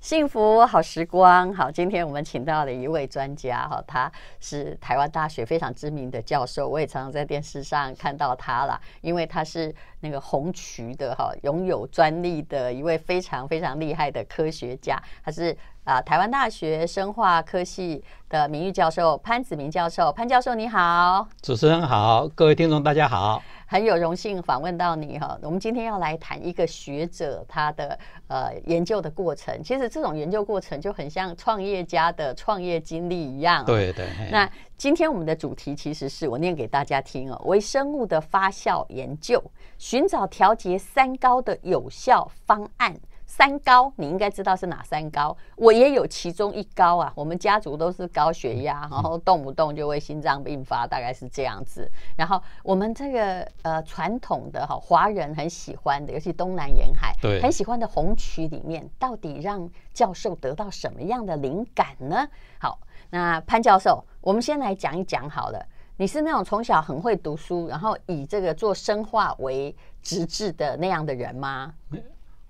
幸福好时光，好，今天我们请到了一位专家，哈，他是台湾大学非常知名的教授，我也常常在电视上看到他了，因为他是那个红渠的，哈，拥有专利的一位非常非常厉害的科学家，他是。啊，台湾大学生化科系的名誉教授潘子明教授，潘教授你好，主持人好，各位听众大家好，很有荣幸访问到你哈。我们今天要来谈一个学者他的呃研究的过程，其实这种研究过程就很像创业家的创业经历一样。对对。那今天我们的主题其实是我念给大家听哦，微生物的发酵研究，寻找调节三高的有效方案。三高，你应该知道是哪三高。我也有其中一高啊，我们家族都是高血压，然后动不动就会心脏病发，大概是这样子。然后我们这个呃传统的哈华人很喜欢的，尤其东南沿海，对，很喜欢的红曲里面，到底让教授得到什么样的灵感呢？好，那潘教授，我们先来讲一讲好了。你是那种从小很会读书，然后以这个做生化为直至的那样的人吗？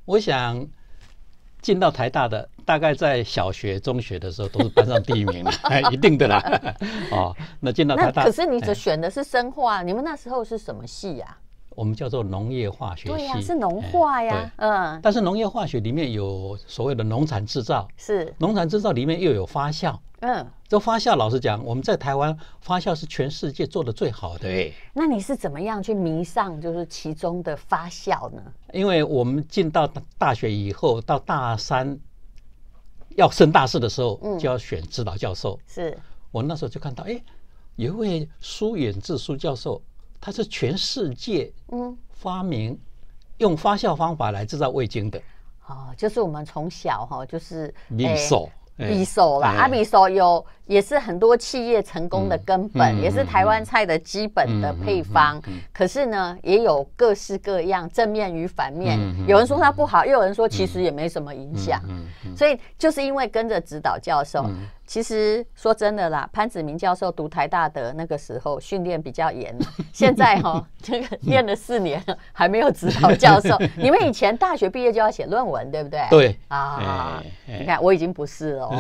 我想。进到台大的，大概在小学、中学的时候，都是班上第一名了，一定的啦。哦，那进到台大，可是你只选的是生化，你们那时候是什么系呀？我们叫做农业化学系，对呀，是农化呀，嗯。但是农业化学里面有所谓的农产制造，是农产制造里面又有发酵，嗯。这发酵，老实讲，我们在台湾发酵是全世界做的最好的。对，那你是怎么样去迷上就是其中的发酵呢？因为我们进到大学以后，到大三要升大四的时候，就要选指导教授。是我那时候就看到，哎，有一位苏远志苏教授，他是全世界嗯发明用发酵方法来制造味精的。哦，就是我们从小哈，就是秘授。匕首啦，阿匕首有也是很多企业成功的根本，也是台湾菜的基本的配方。可是呢，也有各式各样正面与反面。有人说它不好，又有人说其实也没什么影响。所以就是因为跟着指导教授。其实说真的啦，潘子明教授读台大的那个时候训练比较严，现在哈这个练了四年还没有指导教授。你们以前大学毕业就要写论文，对不对？对啊，你看我已经不是哦。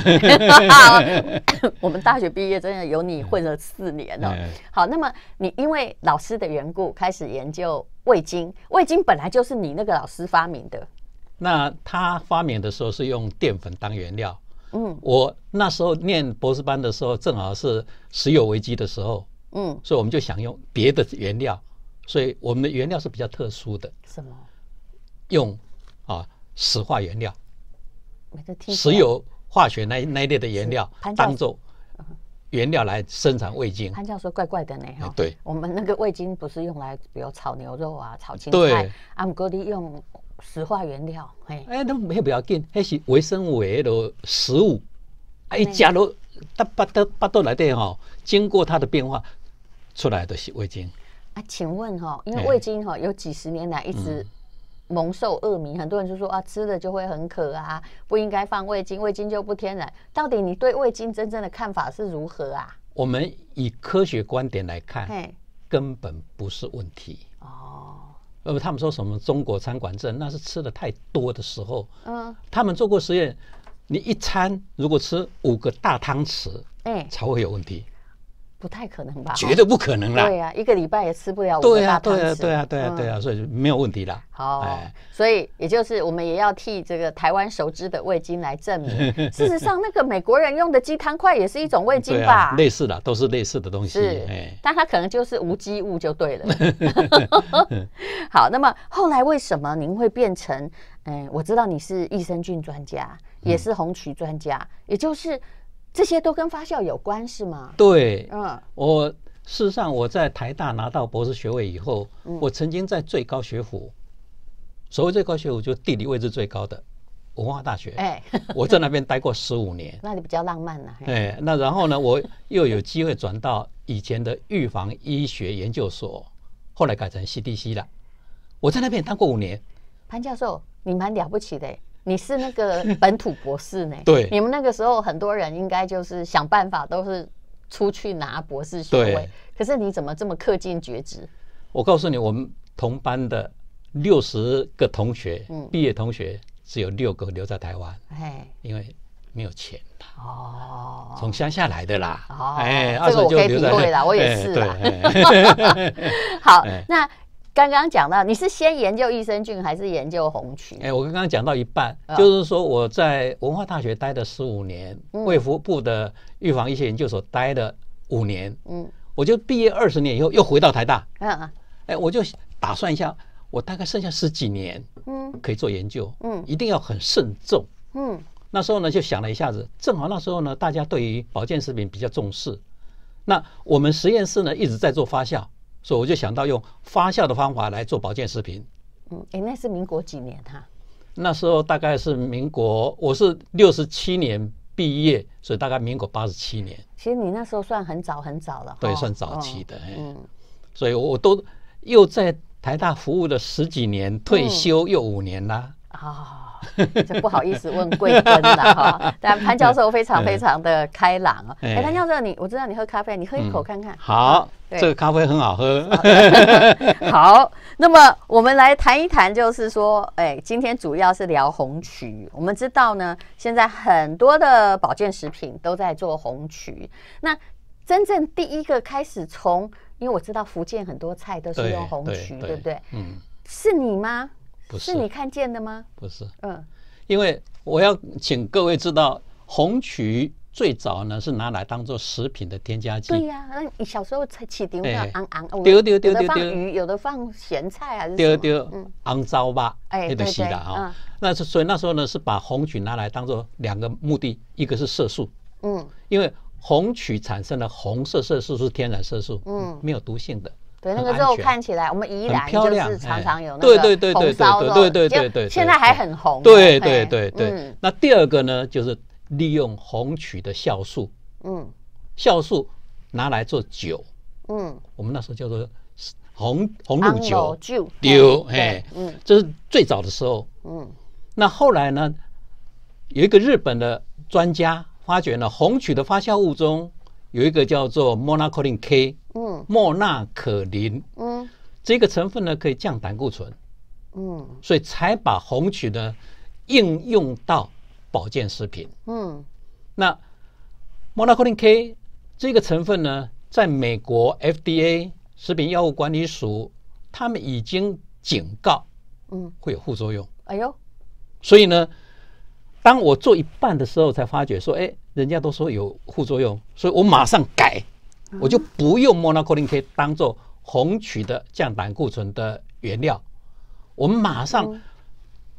我们大学毕业真的有你混了四年了。好，那么你因为老师的缘故开始研究味精，味精本来就是你那个老师发明的。那他发明的时候是用淀粉当原料。嗯，我那时候念博士班的时候，正好是石油危机的时候，嗯，所以我们就想用别的原料，所以我们的原料是比较特殊的，什么？用啊石化原料，石油化学那那类的原料当做原料来生产味精。潘教授怪怪的呢，对，我们那个味精不是用来比如炒牛肉啊、炒青菜，对，啊，不过你用。石化原料，哎，那有不要紧，那是微生物的食物，哎，假如它八八八到来的哈，经过它的变化出来的是味精。啊，请问哈，因为味精哈有几十年来一直蒙受恶名，很多人就说啊，吃了就会很渴啊，不应该放味精，味精就不天然。到底你对味精真正的看法是如何啊？我们以科学观点来看，根本不是问题。呃，他们说什么中国餐馆症？那是吃的太多的时候。嗯，他们做过实验，你一餐如果吃五个大汤匙，哎，才会有问题。不太可能吧？绝对不可能啦！对啊，一个礼拜也吃不了五大对啊，对啊，对啊，对啊，对啊，所以没有问题啦。好，所以也就是我们也要替这个台湾熟知的味精来证明。事实上，那个美国人用的鸡汤块也是一种味精吧？类似的，都是类似的东西。但它可能就是无机物就对了。好，那么后来为什么您会变成？我知道你是益生菌专家，也是红曲专家，也就是。这些都跟发酵有关是吗？对，嗯，我事实上我在台大拿到博士学位以后，我曾经在最高学府，所谓最高学府就地理位置最高的文化大学，哎，我在那边待过十五年，那里比较浪漫呢。哎，那然后呢，我又有机会转到以前的预防医学研究所，后来改成 CDC 了，我在那边当过五年。潘教授，你蛮了不起的。你是那个本土博士呢？对，你们那个时候很多人应该就是想办法都是出去拿博士学位，可是你怎么这么恪尽厥职？我告诉你，我们同班的六十个同学，嗯，毕业同学只有六个留在台湾，哎，因为没有钱哦，从乡下来的啦，哎，这个我可以体会啦，我也是啦，好，那。刚刚讲到，你是先研究益生菌还是研究红曲？哎，我刚刚讲到一半，就是说我在文化大学待了十五年，卫福部的预防医学研究所待了五年。嗯，我就毕业二十年以后又回到台大。嗯，啊！哎，我就打算一下，我大概剩下十几年，嗯，可以做研究。嗯，一定要很慎重。嗯，那时候呢，就想了一下子，正好那时候呢，大家对于保健食品比较重视。那我们实验室呢，一直在做发酵。所以我就想到用发酵的方法来做保健食品。嗯，哎，那是民国几年哈？那时候大概是民国，我是六十七年毕业，所以大概民国八十七年。其实你那时候算很早很早了。对，算早期的。嗯，所以我都又在台大服务了十几年，退休又五年啦。啊。这 不好意思问贵庚了哈，但潘教授非常非常的开朗哦。哎，潘教授，你我知道你喝咖啡，你喝一口看看。好，这个咖啡很好喝。好，那么我们来谈一谈，就是说，哎，今天主要是聊红曲。我们知道呢，现在很多的保健食品都在做红曲。那真正第一个开始从，因为我知道福建很多菜都是用红曲，对不对？嗯，是你吗？是你看见的吗？不是，嗯，因为我要请各位知道，红曲最早呢是拿来当做食品的添加剂。对呀，那你小时候吃吃点，会昂红。丢丢丢丢，丢，的放鱼，有的放咸菜啊，丢丢，嗯，红糟吧，哎，对的啊。那是所以那时候呢是把红曲拿来当做两个目的，一个是色素，嗯，因为红曲产生的红色色素是天然色素，嗯，没有毒性的。对，那个肉看起来我们宜兰就是常常有那个红烧肉，对对对对对对对，现在还很红。对对对对，那第二个呢，就是利用红曲的酵素，嗯，酵素拿来做酒，嗯，我们那时候叫做红红露酒，丢，哎，嗯，这是最早的时候，嗯。那后来呢，有一个日本的专家发觉呢，红曲的发酵物中。有一个叫做 m o n c l i n 林 K，嗯，莫纳可林，嗯，这个成分呢可以降胆固醇，嗯，所以才把红曲呢应用到保健食品，嗯，那 m o n c l i n 林 K 这个成分呢，在美国 FDA 食品药物管理署，他们已经警告，嗯，会有副作用，哎呦，所以呢，当我做一半的时候，才发觉说，哎。人家都说有副作用，所以我马上改，我就不用 monacolin K 当做红曲的降胆固醇的原料。我们马上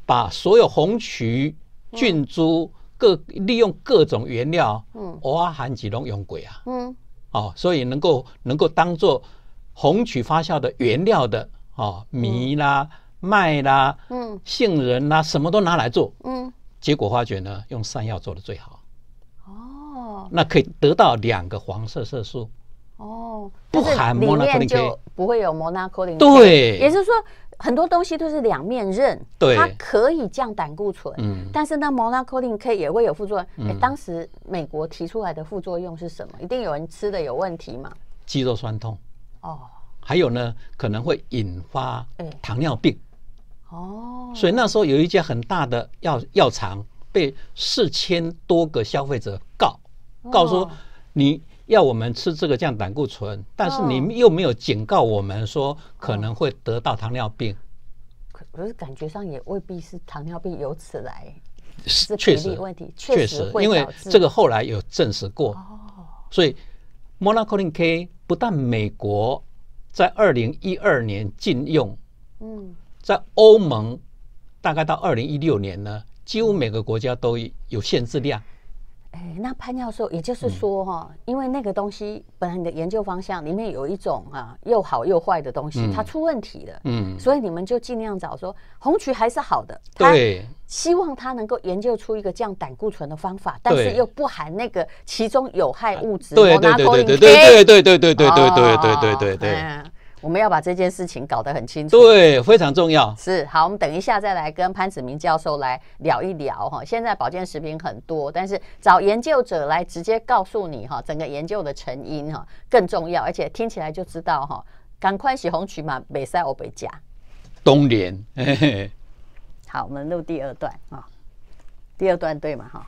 把所有红曲菌株各利用各种原料，嗯，哇，含几种用鬼啊！嗯，哦，所以能够能够当做红曲发酵的原料的，哦，米啦、麦啦、嗯、杏仁啦，什么都拿来做。嗯，结果发觉呢，用山药做的最好。哦，那可以得到两个黄色色素，哦，不含莫纳克林 K，不会有摩纳克林对，也是说很多东西都是两面刃，对，它可以降胆固醇，嗯，但是呢，摩拉克林 K 也会有副作用。当时美国提出来的副作用是什么？一定有人吃的有问题嘛？肌肉酸痛，哦，还有呢，可能会引发糖尿病，哦，所以那时候有一家很大的药药厂。被四千多个消费者告告说，你要我们吃这个降胆固醇，但是你又没有警告我们说可能会得到糖尿病。可是感觉上也未必是糖尿病由此来是确实问题，确实因为这个后来有证实过，所以 m o n o c o l i n K 不但美国在二零一二年禁用，嗯，在欧盟大概到二零一六年呢。几乎每个国家都有限制量。哎，那潘教授，也就是说哈，因为那个东西本来你的研究方向里面有一种啊，又好又坏的东西，它出问题了。嗯，所以你们就尽量找说红曲还是好的，对，希望它能够研究出一个降胆固醇的方法，但是又不含那个其中有害物质。对对对对对对对对对对对对对对对。我们要把这件事情搞得很清楚，对，非常重要。是好，我们等一下再来跟潘子明教授来聊一聊哈。现在保健食品很多，但是找研究者来直接告诉你哈，整个研究的成因哈更重要，而且听起来就知道哈。赶快洗红曲嘛，北塞欧北加，冬莲。好，我们录第二段啊，第二段对吗？哈？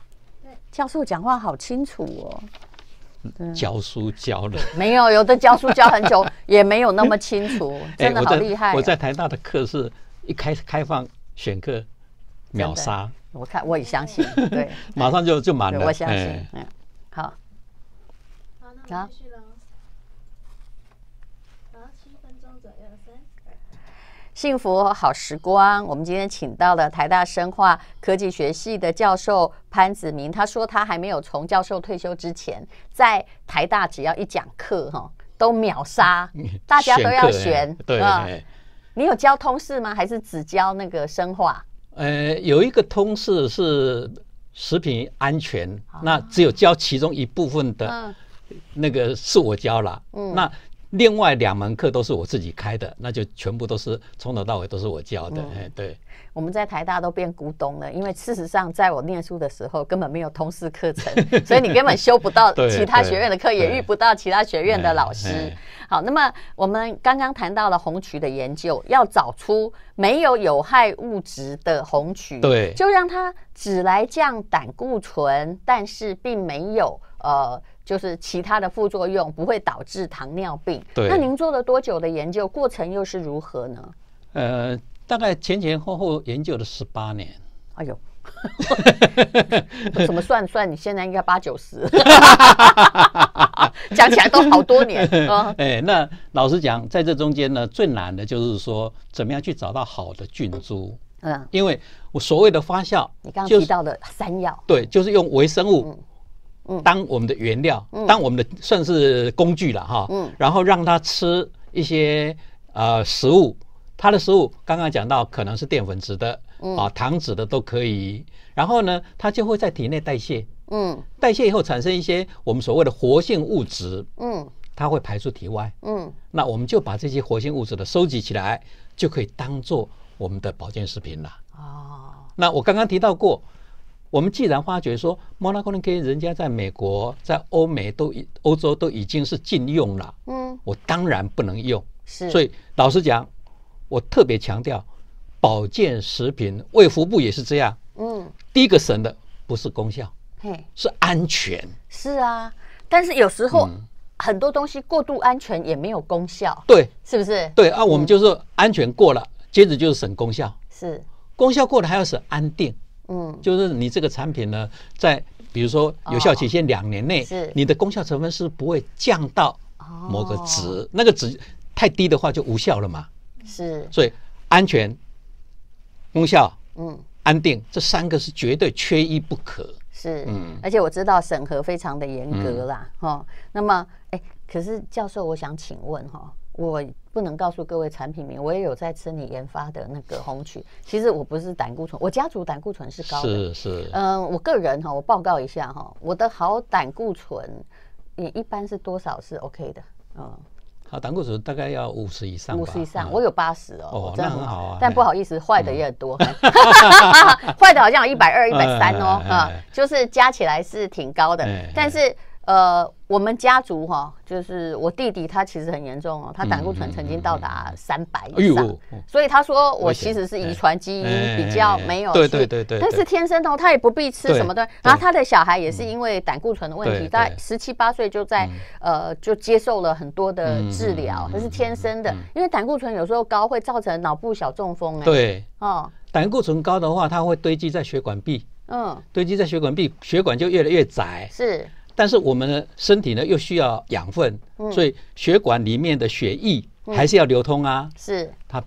教授讲话好清楚哦。教书教了 没有？有的教书教很久，也没有那么清楚，真的好厉害。我在台大的课是一开开放选课，秒杀。我看我也相信，对，马上就就满了。我相信，嗯，好，好。七分钟左右，幸福好时光，我们今天请到了台大生化科技学系的教授潘子明。他说，他还没有从教授退休之前，在台大只要一讲课，哈，都秒杀，大家都要选，对你有教通识吗？还是只教那个生化？呃，有一个通识是食品安全，那只有教其中一部分的，那个是我教了。那。另外两门课都是我自己开的，那就全部都是从头到尾都是我教的。哎，对。我们在台大都变古董了，因为事实上在我念书的时候根本没有通识课程，所以你根本修不到其他学院的课，也遇不到其他学院的老师。好，那么我们刚刚谈到了红曲的研究，要找出没有有害物质的红曲，对，就让它只来降胆固醇，但是并没有呃。就是其他的副作用不会导致糖尿病。对。那您做了多久的研究？过程又是如何呢？呃，大概前前后后研究了十八年。哎呦，怎么算算？你现在应该八九十，讲起来都好多年 哎，那老实讲，在这中间呢，最难的就是说，怎么样去找到好的菌株？嗯，因为我所谓的发酵，你刚刚提到的山药，对，就是用微生物。当我们的原料，当我们的算是工具了哈，嗯，然后让它吃一些呃食物，它的食物刚刚讲到可能是淀粉质的，啊糖脂的都可以，然后呢它就会在体内代谢，嗯，代谢以后产生一些我们所谓的活性物质，嗯，它会排出体外，嗯，那我们就把这些活性物质的收集起来，就可以当做我们的保健食品了。哦，那我刚刚提到过。我们既然发觉说莫拉功能 K，人家在美国、在欧美都欧洲都已经是禁用了，嗯，我当然不能用。是，所以老实讲，我特别强调，保健食品，卫福部也是这样，嗯，第一个省的不是功效，嘿，是安全。是啊，但是有时候很多东西过度安全也没有功效，对，是不是？对啊，我们就是安全过了，接着就是省功效，是功效过了还要省安定。嗯，就是你这个产品呢，在比如说有效期限两年内，你的功效成分是不会降到某个值，那个值太低的话就无效了嘛。是，所以安全、功效、嗯、安定这三个是绝对缺一不可。是，嗯，而且我知道审核非常的严格啦，哈。那么，哎，可是教授，我想请问哈。我不能告诉各位产品名，我也有在吃你研发的那个红曲。其实我不是胆固醇，我家族胆固醇是高的。是是。嗯，我个人哈，我报告一下哈，我的好胆固醇你一般是多少是 OK 的。嗯，好胆固醇大概要五十以上，五十以上，我有八十哦，真的很好。但不好意思，坏的也很多，坏的好像有一百二、一百三哦啊，就是加起来是挺高的。但是呃。我们家族哈，就是我弟弟，他其实很严重哦，他胆固醇曾经到达三百以上，所以他说我其实是遗传基因比较没有，对对对对，但是天生哦，他也不必吃什么的，然后他的小孩也是因为胆固醇的问题，他十七八岁就在呃就接受了很多的治疗，他是天生的，因为胆固醇有时候高会造成脑部小中风哎，对哦，胆固醇高的话，它会堆积在血管壁，嗯，堆积在血管壁，血管就越来越窄，是。但是我们的身体呢又需要养分，所以血管里面的血液还是要流通啊。是它，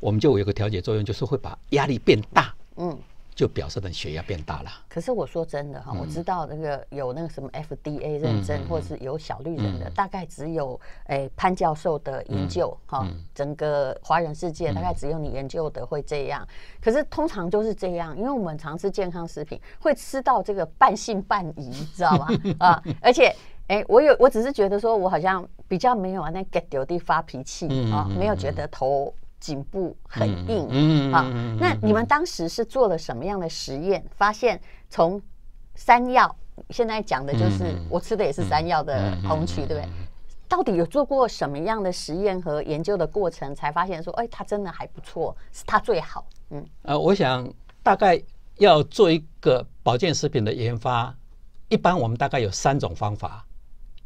我们就有个调节作用，就是会把压力变大。嗯。就表示的血压变大了。可是我说真的哈，我知道那个有那个什么 FDA 认证，或者是有小绿人的，大概只有哎潘教授的研究哈，整个华人世界大概只有你研究的会这样。可是通常就是这样，因为我们常吃健康食品，会吃到这个半信半疑，知道吗？啊，而且哎，我有，我只是觉得说我好像比较没有啊那 get 丢地发脾气啊，没有觉得头。颈部很硬，嗯好。啊，那你们当时是做了什么样的实验？发现从山药，现在讲的就是我吃的也是山药的红曲，对不对？到底有做过什么样的实验和研究的过程，才发现说，哎，它真的还不错，是它最好。嗯，呃，我想大概要做一个保健食品的研发，一般我们大概有三种方法，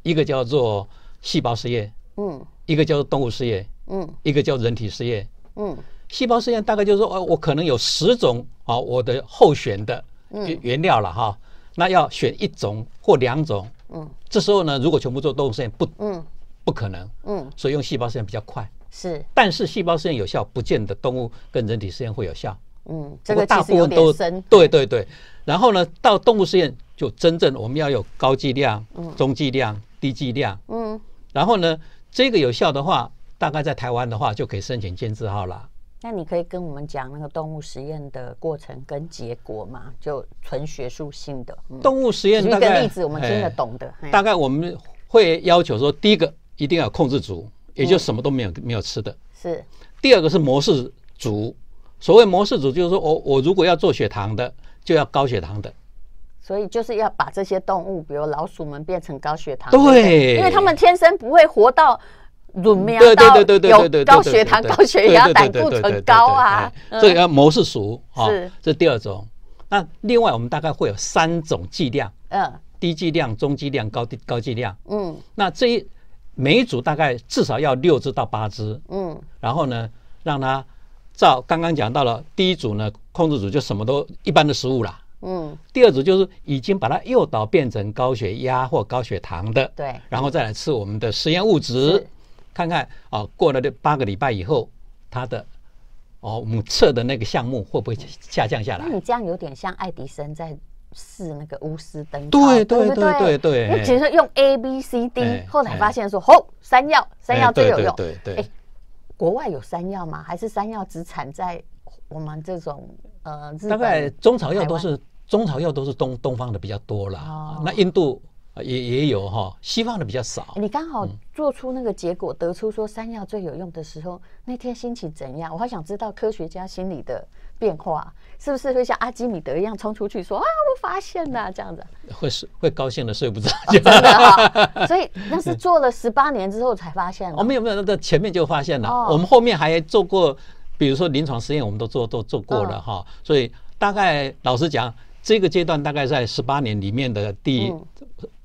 一个叫做细胞实验，嗯，一个叫做动物实验。嗯，一个叫人体试验，嗯，细胞试验大概就是说，我可能有十种啊，我的候选的原原料了哈，那要选一种或两种，嗯，这时候呢，如果全部做动物实验不，嗯，不可能，嗯，所以用细胞实验比较快，是，但是细胞实验有效，不见得动物跟人体实验会有效，嗯，这个大部分都对对对，然后呢，到动物实验就真正我们要有高剂量，嗯，中剂量，低剂量，嗯，然后呢，这个有效的话。大概在台湾的话，就可以申请建字号了。那你可以跟我们讲那个动物实验的过程跟结果吗？就纯学术性的动物实验举个例子，我们听得懂的。大概我们会要求说，第一个一定要控制足，也就什么都没有，没有吃的。是。第二个是模式足，所谓模式组就是说，我我如果要做血糖的，就要高血糖的。所以就是要把这些动物，比如老鼠们变成高血糖。对。因为他们天生不会活到。卵苗到对高血糖、高血压、胆固醇高啊，所以要模式熟啊，这第二种。那另外我们大概会有三种剂量，嗯，低剂量、中剂量、高低高剂量，嗯，那这一每一组大概至少要六支到八支，嗯，然后呢，让它照刚刚讲到了，第一组呢控制组就什么都一般的食物啦，嗯，第二组就是已经把它诱导变成高血压或高血糖的，对，然后再来吃我们的实验物质。看看哦，过了这八个礼拜以后，它的哦，我们测的那个项目会不会下降下来？那你这样有点像爱迪生在试那个钨丝灯。对对对对对，那其实用 A B C D，后来发现说哦，山药，山药最有用。对对哎，国外有山药吗？还是山药只产在我们这种呃？大概中草药都是中草药都是东东方的比较多啦。那印度？也也有哈，西方的比较少。你刚好做出那个结果，得出说山药最有用的时候，那天心情怎样？我好想知道科学家心里的变化，是不是会像阿基米德一样冲出去说啊，我发现了这样子？会是会高兴的睡不着，真的。所以那是做了十八年之后才发现了。我们有没有在前面就发现了？我们后面还做过，比如说临床实验，我们都做都做过了哈。所以大概老实讲，这个阶段大概在十八年里面的第。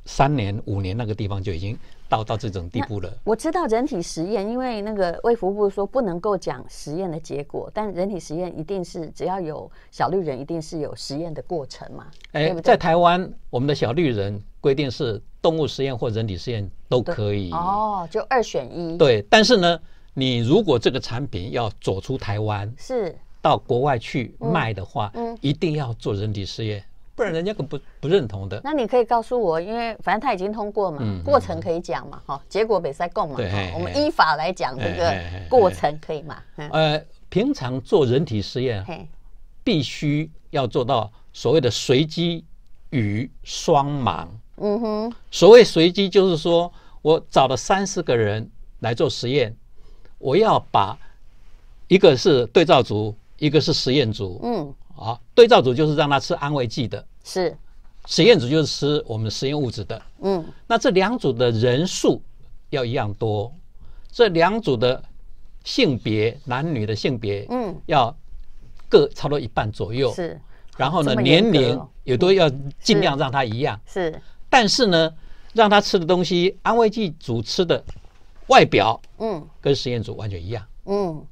三年五年那个地方就已经到到这种地步了。我知道人体实验，因为那个卫福部说不能够讲实验的结果，但人体实验一定是只要有小绿人，一定是有实验的过程嘛。哎，在台湾，我们的小绿人规定是动物实验或人体实验都可以。哦，就二选一。对，但是呢，你如果这个产品要走出台湾，是到国外去卖的话，嗯，一定要做人体实验。不然人家可不不认同的。那你可以告诉我，因为反正他已经通过嘛，过程可以讲嘛，哈，结果比赛共嘛，我们依法来讲这个过程可以嘛。呃，平常做人体实验，必须要做到所谓的随机与双盲。嗯哼，所谓随机就是说我找了三十个人来做实验，我要把一个是对照组，一个是实验组。嗯。好，对照组就是让他吃安慰剂的，是实验组就是吃我们实验物质的。嗯，那这两组的人数要一样多，这两组的性别，男女的性别，嗯，要各差不多一半左右。是，然后呢，年龄也都要尽量让他一样。是，但是呢，让他吃的东西，安慰剂组吃的外表，嗯，跟实验组完全一样，嗯，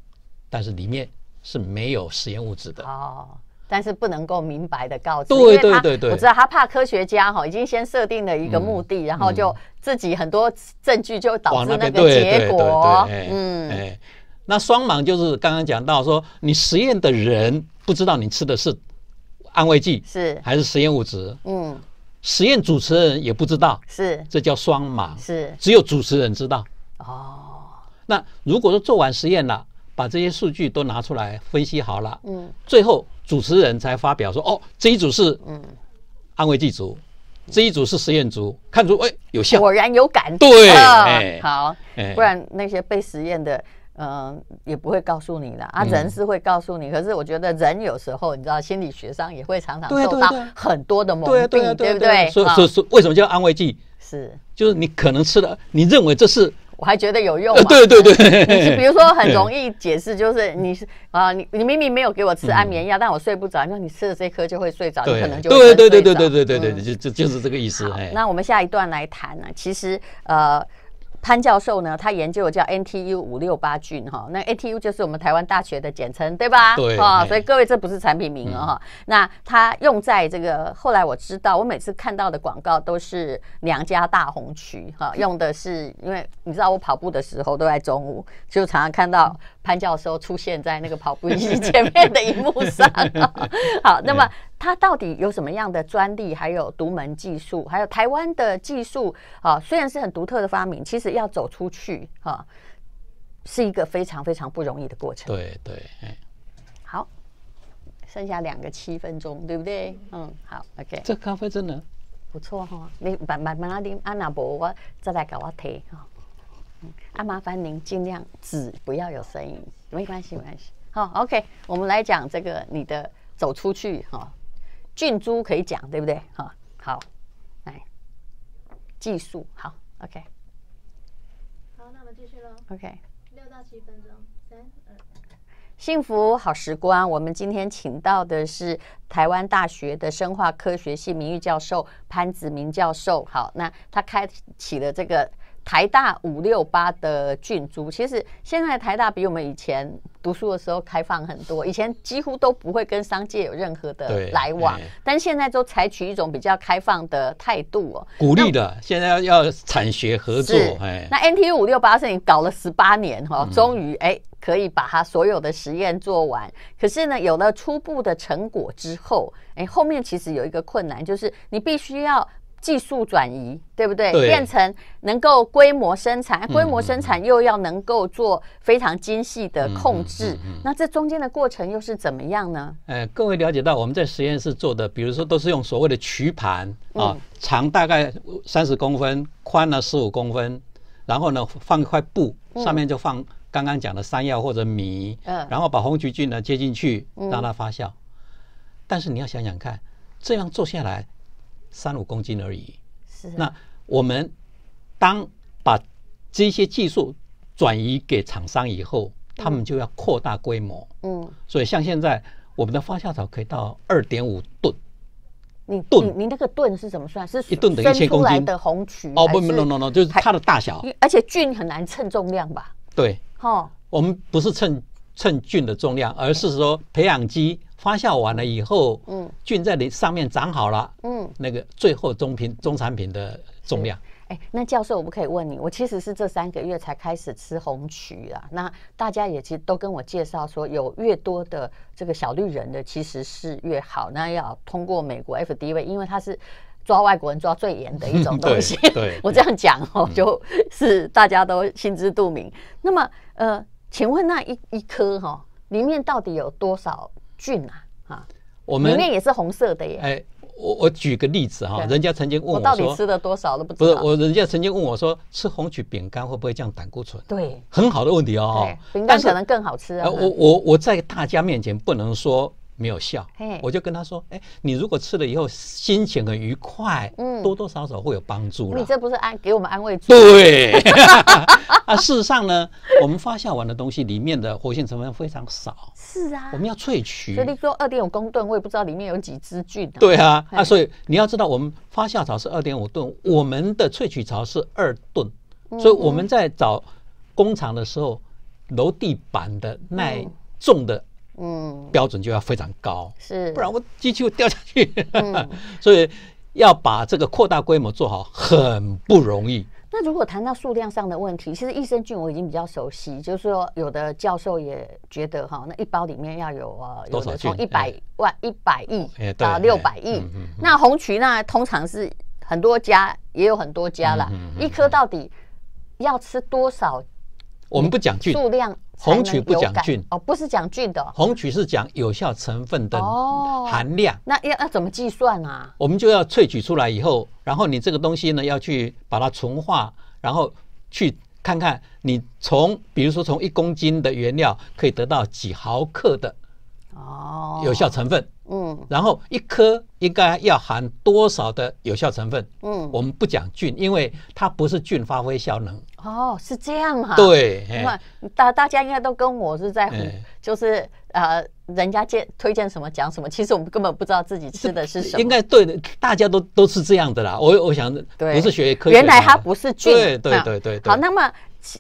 但是里面是没有实验物质的。哦。但是不能够明白的告知，对对对，我知道他怕科学家哈，已经先设定了一个目的，然后就自己很多证据就导那个结果。嗯，那双盲就是刚刚讲到说，你实验的人不知道你吃的是安慰剂是还是实验物质，嗯，实验主持人也不知道，是这叫双盲，是只有主持人知道。哦，那如果说做完实验了，把这些数据都拿出来分析好了，嗯，最后。主持人才发表说：“哦，这一组是嗯安慰剂组，这一组是实验组，看出哎有效，果然有感对，好，不然那些被实验的嗯也不会告诉你了啊，人是会告诉你，可是我觉得人有时候你知道心理学上也会常常受到很多的毛病，对不对？所以所以为什么叫安慰剂？是，就是你可能吃了，你认为这是。”我还觉得有用嘛？对对对，你是 比如说很容易解释，就是你是啊，你你明明没有给我吃安眠药，但我睡不着，那你吃了这颗就会睡着，你可能就对对对对对对对对对，就就就是这个意思。那我们下一段来谈呢，其实呃。潘教授呢？他研究的叫 NTU 五六八菌哈，那 NTU 就是我们台湾大学的简称，对吧？对啊，所以各位这不是产品名啊。那他用在这个后来我知道，我每次看到的广告都是娘家大红曲哈，用的是因为你知道我跑步的时候都在中午，就常常看到潘教授出现在那个跑步机前面的荧幕上。好，那么。它到底有什么样的专利，还有独门技术，还有台湾的技术啊？虽然是很独特的发明，其实要走出去哈，是一个非常非常不容易的过程。对对，好，剩下两个七分钟，对不对？嗯，好，OK。这咖啡真的不错哈，你慢慢慢点，阿那伯我再来跟我提哈。嗯，啊，麻烦您尽量只不要有声音，没关系，没关系。好，OK，我们来讲这个你的走出去哈。菌株可以讲，对不对？哈，好，来技术好，OK。好，那我们继续喽。OK，六到七分钟，三二。幸福好时光，我们今天请到的是台湾大学的生化科学系名誉教授潘子明教授。好，那他开启了这个。台大五六八的菌株，其实现在台大比我们以前读书的时候开放很多，以前几乎都不会跟商界有任何的来往，但现在都采取一种比较开放的态度哦，鼓励的。现在要要产学合作，哎，那 NTU 五六八是你搞了十八年哈，终于哎可以把它所有的实验做完，可是呢有了初步的成果之后，哎后面其实有一个困难，就是你必须要。技术转移，对不对？变成能够规模生产，规模生产又要能够做非常精细的控制，那这中间的过程又是怎么样呢？呃，各位了解到我们在实验室做的，比如说都是用所谓的曲盘啊，长大概三十公分，宽呢十五公分，然后呢放一块布，上面就放刚刚讲的山药或者米，然后把红曲菌呢接进去，让它发酵。但是你要想想看，这样做下来。三五公斤而已。是。那我们当把这些技术转移给厂商以后，他们就要扩大规模。嗯。所以像现在我们的发酵槽可以到二点五吨。你吨？你那个吨是怎么算？是一吨等于一千公斤的红曲？哦不不不不不，就是它的大小。而且菌很难称重量吧？对。哈。我们不是称称菌的重量，而是说培养基。发酵完了以后，嗯，菌在你上面长好了，嗯，那个最后中品中产品的重量，哎，那教授，我不可以问你，我其实是这三个月才开始吃红曲啊。那大家也其实都跟我介绍说，有越多的这个小绿人的，其实是越好。那要通过美国 FDA，因为它是抓外国人抓最严的一种东西。对，我这样讲哦，就是大家都心知肚明。那么，呃，请问那一一颗哈，里面到底有多少？菌啊，们里面也是红色的耶。哎，我我举个例子哈，人家曾经问我到底吃了多少都不是我人家曾经问我说，吃红曲饼干会不会降胆固醇？对，很好的问题哦，饼干可能更好吃啊。我我我在大家面前不能说。没有效。我就跟他说：“哎，你如果吃了以后心情很愉快，嗯，多多少少会有帮助了。”你这不是安给我们安慰？对，啊，事实上呢，我们发酵完的东西里面的活性成分非常少。是啊，我们要萃取。以你说，二点五公吨，我也不知道里面有几只菌。对啊，啊，所以你要知道，我们发酵槽是二点五吨，我们的萃取槽是二吨，所以我们在找工厂的时候，楼地板的耐重的。嗯，标准就要非常高，是，不然我机器会掉下去。所以要把这个扩大规模做好，很不容易。那如果谈到数量上的问题，其实益生菌我已经比较熟悉，就是说有的教授也觉得哈，那一包里面要有多少的从一百万、一百亿到六百亿。那红曲那通常是很多家也有很多家了，一颗到底要吃多少？我们不讲数量。红曲不讲菌哦，不是讲菌的。红曲是讲有效成分的含量，那要要怎么计算啊？我们就要萃取出来以后，然后你这个东西呢，要去把它纯化，然后去看看你从，比如说从一公斤的原料可以得到几毫克的。哦，有效成分，嗯，然后一颗应该要含多少的有效成分，嗯，我们不讲菌，因为它不是菌发挥效能。哦，是这样啊。对，那大大家应该都跟我是在乎，就是呃，人家荐推荐什么讲什么，其实我们根本不知道自己吃的是什么。应该对的，大家都都是这样的啦。我我想不是学科学，原来它不是菌，对对对对。好，那么。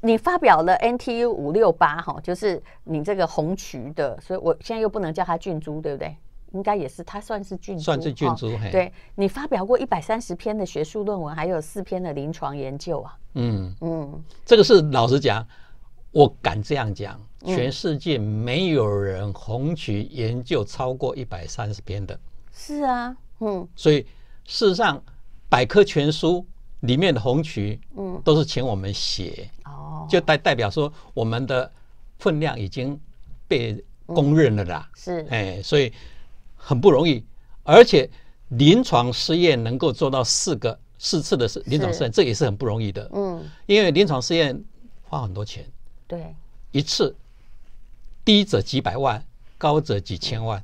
你发表了 NTU 五六八哈，就是你这个红渠的，所以我现在又不能叫它菌株，对不对？应该也是，它算是菌，算是菌株。对你发表过一百三十篇的学术论文，还有四篇的临床研究啊。嗯嗯，这个是老实讲，我敢这样讲，全世界没有人红渠研究超过一百三十篇的。是啊，嗯，所以事实上百科全书。里面的红曲，嗯，都是请我们写，哦，就代代表说我们的分量已经被公认了啦，是，哎，所以很不容易，而且临床试验能够做到四个四次的试临床试验，这也是很不容易的，嗯，因为临床试验花很多钱，对，一次低者几百万，高者几千万，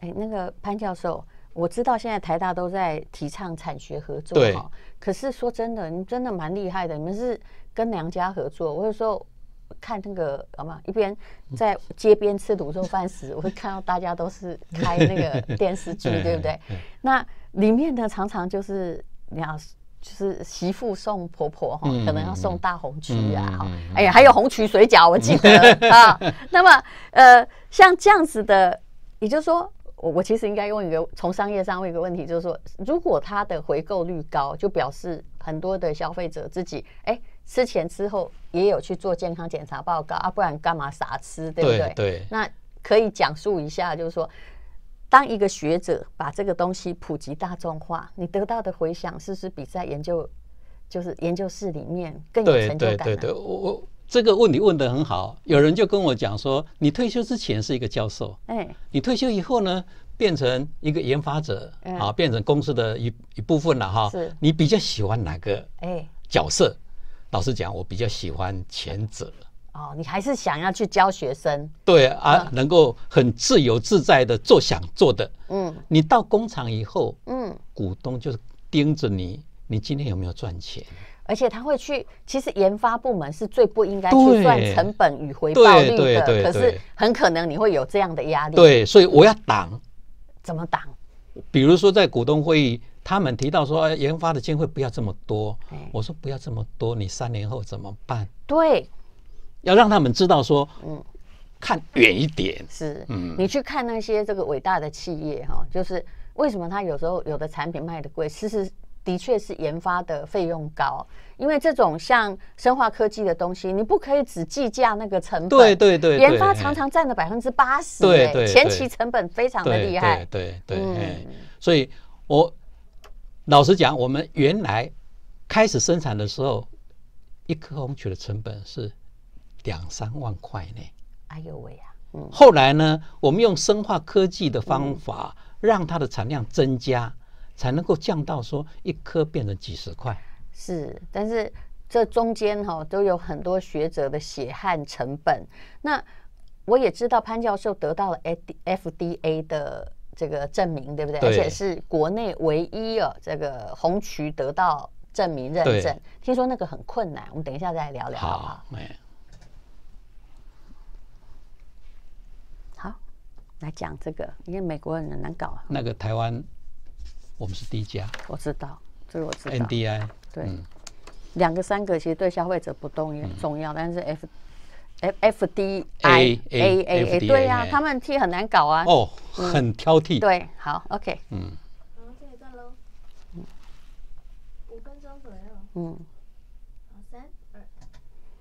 哎，那个潘教授。我知道现在台大都在提倡产学合作哈，可是说真的，你真的蛮厉害的。你们是跟娘家合作，我有时候。看那个好吗？一边在街边吃卤肉饭时，我会看到大家都是开那个 电视剧，对不对？那里面呢，常常就是你看，就是媳妇送婆婆哈，可能要送大红曲啊，哎呀，还有红曲水饺，我记得啊。那么呃，像这样子的，也就是说。我我其实应该问一个从商业上问一个问题，就是说，如果它的回购率高，就表示很多的消费者自己，哎，吃前吃后也有去做健康检查报告啊，不然干嘛傻吃，对不对？对。那可以讲述一下，就是说，当一个学者把这个东西普及大众化，你得到的回响是不是比在研究就是研究室里面更有成就感？对对对对，我我。这个问题问的很好，有人就跟我讲说，你退休之前是一个教授，哎，你退休以后呢，变成一个研发者，啊，变成公司的一一部分了哈，是你比较喜欢哪个？哎，角色，老实讲，我比较喜欢前者。哦，你还是想要去教学生？对啊，能够很自由自在的做想做的。嗯，你到工厂以后，嗯，股东就是盯着你，你今天有没有赚钱？而且他会去，其实研发部门是最不应该去算成本与回报率的。可是很可能你会有这样的压力。对，所以我要挡。怎么挡？比如说在股东会议，他们提到说研发的经费不要这么多。我说不要这么多，你三年后怎么办？对，要让他们知道说，嗯，看远一点。是，嗯，你去看那些这个伟大的企业哈，就是为什么他有时候有的产品卖的贵，其实。的确是研发的费用高，因为这种像生化科技的东西，你不可以只计价那个成本。对对对，研发常常占了百分之八十。对对，前期成本非常的厉害。对对对，所以我老实讲，我们原来开始生产的时候，一颗红曲的成本是两三万块呢。哎呦喂呀！嗯，后来呢，我们用生化科技的方法，让它的产量增加。才能够降到说一颗变成几十块，是，但是这中间哈都有很多学者的血汗成本。那我也知道潘教授得到了 F D F D A 的这个证明，对不对？对。而且是国内唯一哦，这个红渠得到证明认证。听说那个很困难，我们等一下再来聊聊啊。好。好，来讲这个，因为美国很难搞。那个台湾。我们是第一家，我知道，这个我知道。NDI 对，两个三个其实对消费者不重要，重要，但是 F F F D I A A A 对呀，他们 T 很难搞啊，哦，很挑剔，对，好，OK，嗯，好，现在喽，嗯，五分左右，嗯，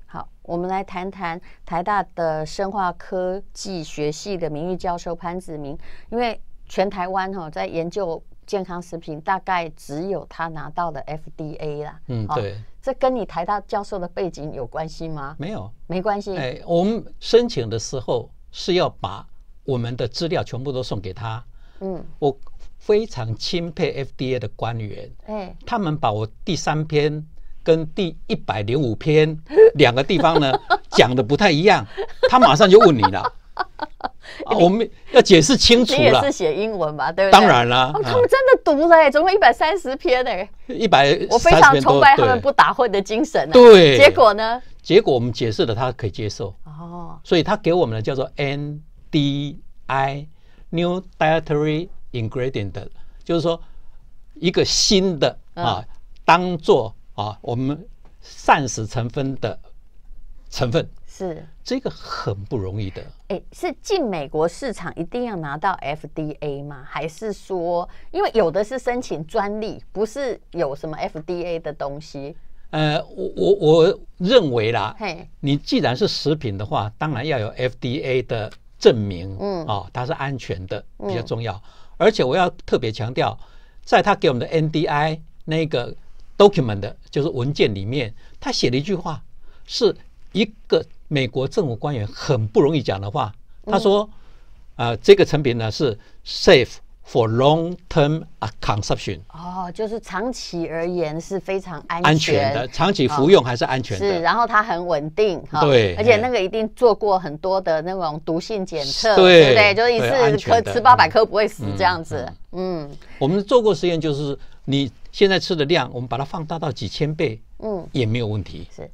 好，好，我们来谈谈台大的生化科技学系的名誉教授潘子明，因为全台湾哈在研究。健康食品大概只有他拿到了 FDA 啦。嗯，对，这跟你台大教授的背景有关系吗？没有，没关系。哎，我们申请的时候是要把我们的资料全部都送给他。嗯，我非常钦佩 FDA 的官员。哎，他们把我第三篇跟第一百零五篇两个地方呢 讲的不太一样，他马上就问你了。我们要解释清楚了，是写英文嘛？对不对？当然啦，他们真的读了哎，总共一百三十篇哎，一百。我非常崇拜他们不打混的精神啊！对，结果呢？结果我们解释了，他可以接受哦，所以他给我们的叫做 NDI New Dietary Ingredient，就是说一个新的啊，当做啊我们膳食成分的成分是。这个很不容易的，哎，是进美国市场一定要拿到 FDA 吗？还是说，因为有的是申请专利，不是有什么 FDA 的东西？呃，我我我认为啦，你既然是食品的话，当然要有 FDA 的证明，嗯，哦，它是安全的，比较重要。而且我要特别强调，在他给我们的 NDI 那个 document，就是文件里面，他写了一句话，是一个。美国政府官员很不容易讲的话，他说：“呃，这个成品呢是 safe for long term consumption。”哦，就是长期而言是非常安全的，长期服用还是安全的。是，然后它很稳定，对，而且那个一定做过很多的那种毒性检测，对对？就是一次可吃八百颗不会死这样子。嗯，我们做过实验，就是你现在吃的量，我们把它放大到几千倍，嗯，也没有问题。是，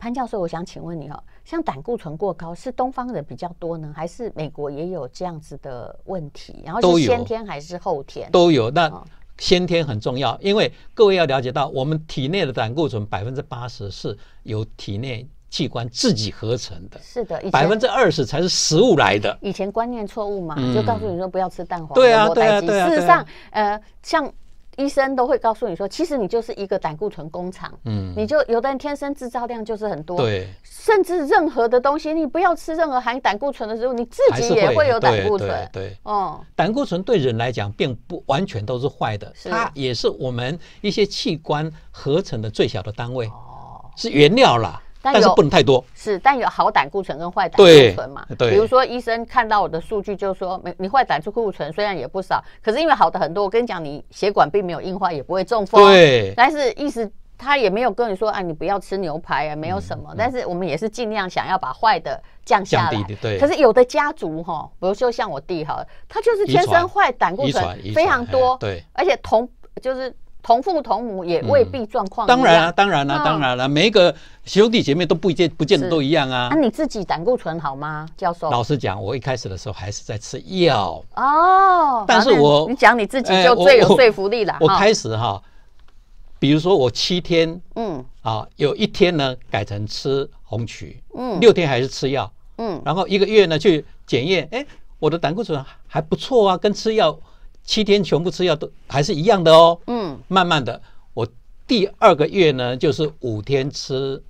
潘教授，我想请问你哦，像胆固醇过高是东方人比较多呢，还是美国也有这样子的问题？然后是先天还是后天？都有。那先天很重要，因为各位要了解到，我们体内的胆固醇百分之八十是由体内器官自己合成的。是的，百分之二十才是食物来的。以前观念错误嘛，就告诉你说不要吃蛋黄，对啊，对啊，对啊。事实上，呃，像。医生都会告诉你说，其实你就是一个胆固醇工厂。嗯，你就有的人天生制造量就是很多。对。甚至任何的东西，你不要吃任何含胆固醇的食物，你自己也会有胆固醇。对。哦。胆固醇对人来讲并不完全都是坏的，它也是我们一些器官合成的最小的单位，哦，是原料了。但是不能太多，是，但有好胆固醇跟坏胆固醇嘛？对，比如说医生看到我的数据，就说：你坏胆固醇虽然也不少，可是因为好的很多。我跟你讲，你血管并没有硬化，也不会中风。对，但是意思他也没有跟你说：啊，你不要吃牛排啊，没有什么。但是我们也是尽量想要把坏的降下来。对，可是有的家族哈，比如说像我弟哈，他就是天生坏胆固醇非常多，对，而且同就是。同父同母也未必状况。当然啊，当然啊，当然了，每一个兄弟姐妹都不见不见得都一样啊。那你自己胆固醇好吗？教授，老实讲，我一开始的时候还是在吃药哦。但是我你讲你自己就最有说服力了。我开始哈，比如说我七天，嗯，啊，有一天呢改成吃红曲，嗯，六天还是吃药，嗯，然后一个月呢去检验，哎，我的胆固醇还不错啊，跟吃药。七天全部吃药都还是一样的哦。嗯，慢慢的，我第二个月呢，就是五天吃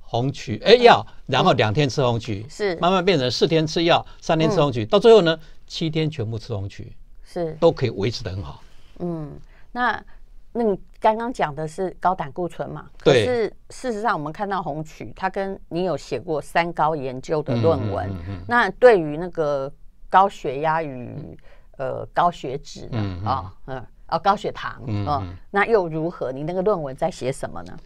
红曲哎药，然后两天吃红曲，是慢慢变成四天吃药，三天吃红曲，到最后呢，七天全部吃红曲，是都可以维持的很好。嗯，那那你刚刚讲的是高胆固醇嘛？对。是事实上，我们看到红曲，它跟你有写过三高研究的论文。嗯嗯嗯。那对于那个高血压与呃，高血脂，嗯啊，嗯，哦，高血糖，嗯，那又如何？你那个论文在写什么呢？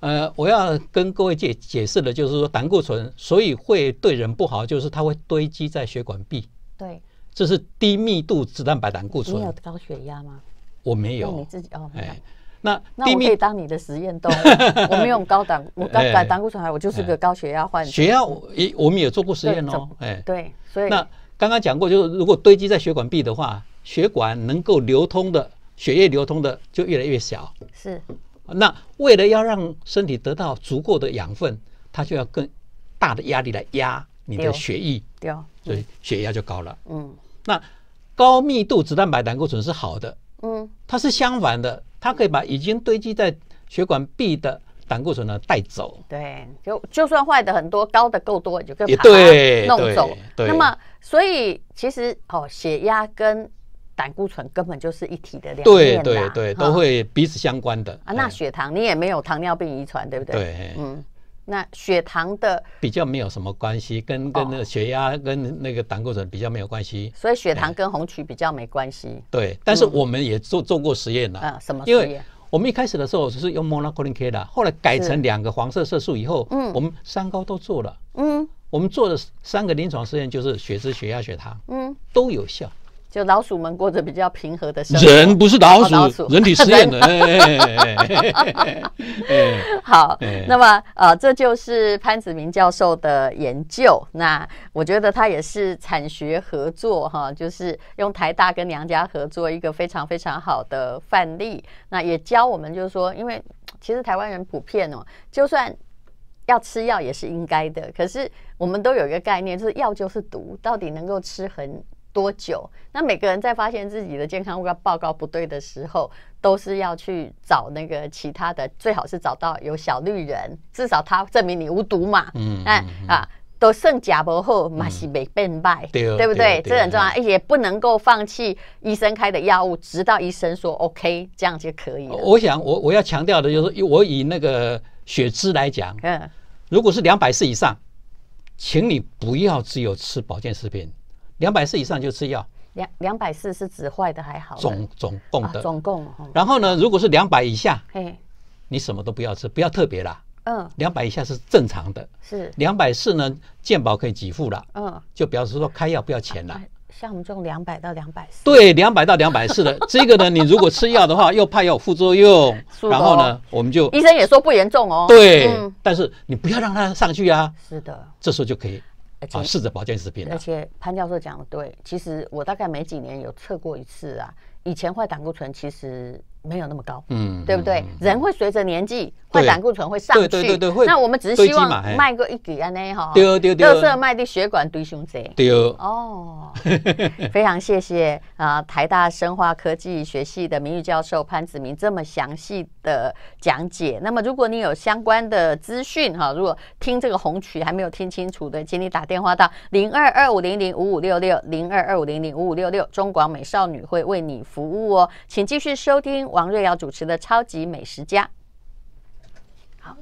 呃，我要跟各位解解释的，就是说胆固醇，所以会对人不好，就是它会堆积在血管壁，对，这是低密度脂蛋白胆固醇。你有高血压吗？我没有，你自己哦，哎，那那我可以当你的实验动物，我没有高胆，我高胆胆固醇还，我就是个高血压患者。血压，也我们也做过实验哦，哎，对，所以那。刚刚讲过，就是如果堆积在血管壁的话，血管能够流通的血液流通的就越来越小。是，那为了要让身体得到足够的养分，它就要更大的压力来压你的血液，对，所以血压就高了。嗯，那高密度脂蛋白胆固醇是好的，嗯，它是相反的，它可以把已经堆积在血管壁的。胆固醇呢带走，对，就就算坏的很多，高的够多，就可以把它弄走。那么，所以其实哦，血压跟胆固醇根本就是一体的两面，对对对，都会彼此相关的。啊，那血糖你也没有糖尿病遗传，对不对？对，嗯，那血糖的比较没有什么关系，跟跟那血压跟那个胆固醇比较没有关系，所以血糖跟红曲比较没关系。对，但是我们也做做过实验了啊，什么实验？我们一开始的时候只是用 m o n o c o l a n K 的，后来改成两个黄色色素以后，嗯，我们三高都做了，嗯，我们做的三个临床实验就是血脂、血压、血糖，嗯，都有效。就老鼠们过着比较平和的生活，人不是老鼠，人体是人。好，那么呃，这就是潘子明教授的研究。那我觉得他也是产学合作哈，就是用台大跟娘家合作一个非常非常好的范例。那也教我们就是说，因为其实台湾人普遍哦，就算要吃药也是应该的。可是我们都有一个概念，就是药就是毒，到底能够吃很。多久？那每个人在发现自己的健康报告不对的时候，都是要去找那个其他的，最好是找到有小绿人，至少他证明你无毒嘛。嗯啊，都剩假不后，还是没变坏，对不对？这很重要，而且不能够放弃医生开的药物，直到医生说 OK，这样就可以。我想我我要强调的就是，我以那个血脂来讲，嗯，如果是两百四以上，请你不要只有吃保健食品。两百四以上就吃药，两两百四是指坏的还好，总总共的，总共。然后呢，如果是两百以下，嘿，你什么都不要吃，不要特别啦。嗯，两百以下是正常的。是。两百四呢，健保可以给付了。嗯。就表示说开药不要钱了。像我们种两百到两百四。对，两百到两百四的这个呢，你如果吃药的话，又怕有副作用，然后呢，我们就医生也说不严重哦。对。但是你不要让它上去啊。是的。这时候就可以。啊，试着保健食品。而且潘教授讲的对，其实我大概每几年有测过一次啊。以前坏胆固醇其实。没有那么高，嗯，对不对？人会随着年纪，会胆固醇会上去，对对对，会。那我们只是希望卖个一滴安 A 哈，丢丢，掉色卖的血管堆胸贼，丢哦，非常谢谢啊！台大生化科技学系的名誉教授潘子明这么详细的讲解。那么如果你有相关的资讯哈，如果听这个红曲还没有听清楚的，请你打电话到零二二五零零五五六六零二二五零零五五六六，中广美少女会为你服务哦，请继续收听。王瑞瑶主持的《超级美食家》好。